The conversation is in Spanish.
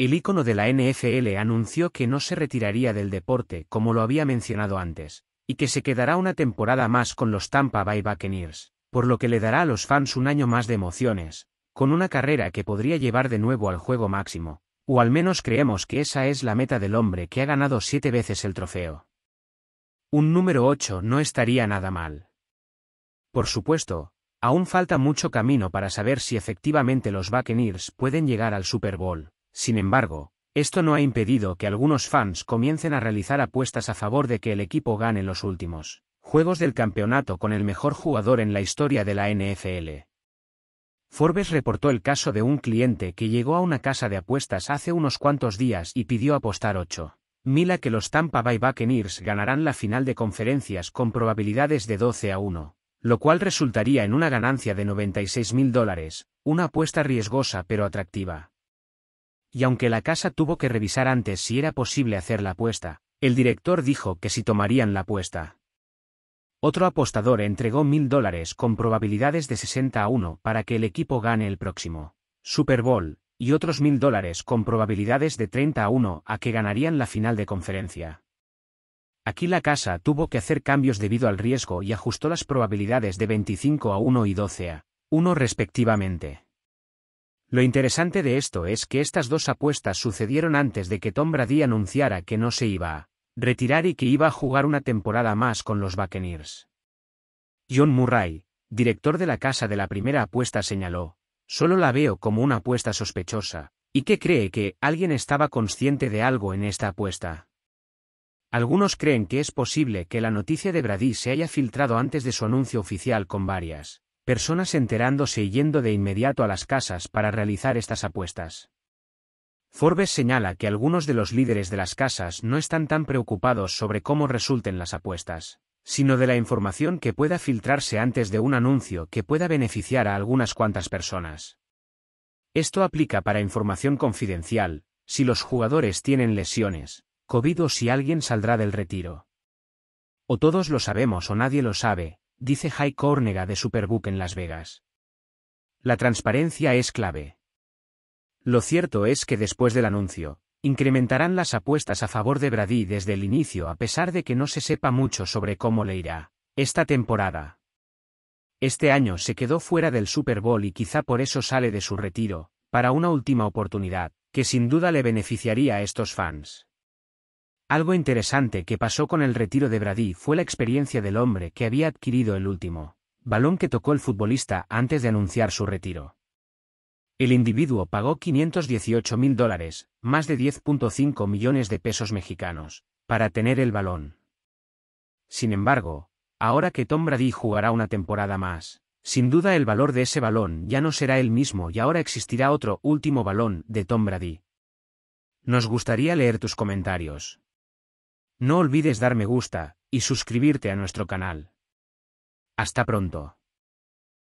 El ícono de la NFL anunció que no se retiraría del deporte como lo había mencionado antes, y que se quedará una temporada más con los Tampa Bay Buccaneers, por lo que le dará a los fans un año más de emociones, con una carrera que podría llevar de nuevo al juego máximo, o al menos creemos que esa es la meta del hombre que ha ganado siete veces el trofeo. Un número 8 no estaría nada mal. Por supuesto, aún falta mucho camino para saber si efectivamente los Buccaneers pueden llegar al Super Bowl sin embargo, esto no ha impedido que algunos fans comiencen a realizar apuestas a favor de que el equipo gane los últimos juegos del campeonato con el mejor jugador en la historia de la NFL. Forbes reportó el caso de un cliente que llegó a una casa de apuestas hace unos cuantos días y pidió apostar 8. a que los Tampa Bay Buccaneers ganarán la final de conferencias con probabilidades de 12 a 1, lo cual resultaría en una ganancia de 96 mil dólares, una apuesta riesgosa pero atractiva y aunque la casa tuvo que revisar antes si era posible hacer la apuesta, el director dijo que si tomarían la apuesta. Otro apostador entregó mil dólares con probabilidades de 60 a 1 para que el equipo gane el próximo Super Bowl, y otros mil dólares con probabilidades de 30 a 1 a que ganarían la final de conferencia. Aquí la casa tuvo que hacer cambios debido al riesgo y ajustó las probabilidades de 25 a 1 y 12 a 1 respectivamente. Lo interesante de esto es que estas dos apuestas sucedieron antes de que Tom Brady anunciara que no se iba a retirar y que iba a jugar una temporada más con los Buccaneers. John Murray, director de la casa de la primera apuesta, señaló, solo la veo como una apuesta sospechosa, y que cree que alguien estaba consciente de algo en esta apuesta. Algunos creen que es posible que la noticia de Brady se haya filtrado antes de su anuncio oficial con varias personas enterándose y yendo de inmediato a las casas para realizar estas apuestas. Forbes señala que algunos de los líderes de las casas no están tan preocupados sobre cómo resulten las apuestas, sino de la información que pueda filtrarse antes de un anuncio que pueda beneficiar a algunas cuantas personas. Esto aplica para información confidencial, si los jugadores tienen lesiones, COVID o si alguien saldrá del retiro. O todos lo sabemos o nadie lo sabe, dice High Córnega de Superbook en Las Vegas. La transparencia es clave. Lo cierto es que después del anuncio, incrementarán las apuestas a favor de Brady desde el inicio a pesar de que no se sepa mucho sobre cómo le irá esta temporada. Este año se quedó fuera del Super Bowl y quizá por eso sale de su retiro, para una última oportunidad, que sin duda le beneficiaría a estos fans. Algo interesante que pasó con el retiro de Brady fue la experiencia del hombre que había adquirido el último balón que tocó el futbolista antes de anunciar su retiro. El individuo pagó 518 mil dólares, más de 10.5 millones de pesos mexicanos, para tener el balón. Sin embargo, ahora que Tom Brady jugará una temporada más, sin duda el valor de ese balón ya no será el mismo y ahora existirá otro último balón de Tom Brady. Nos gustaría leer tus comentarios. No olvides dar me gusta y suscribirte a nuestro canal. Hasta pronto.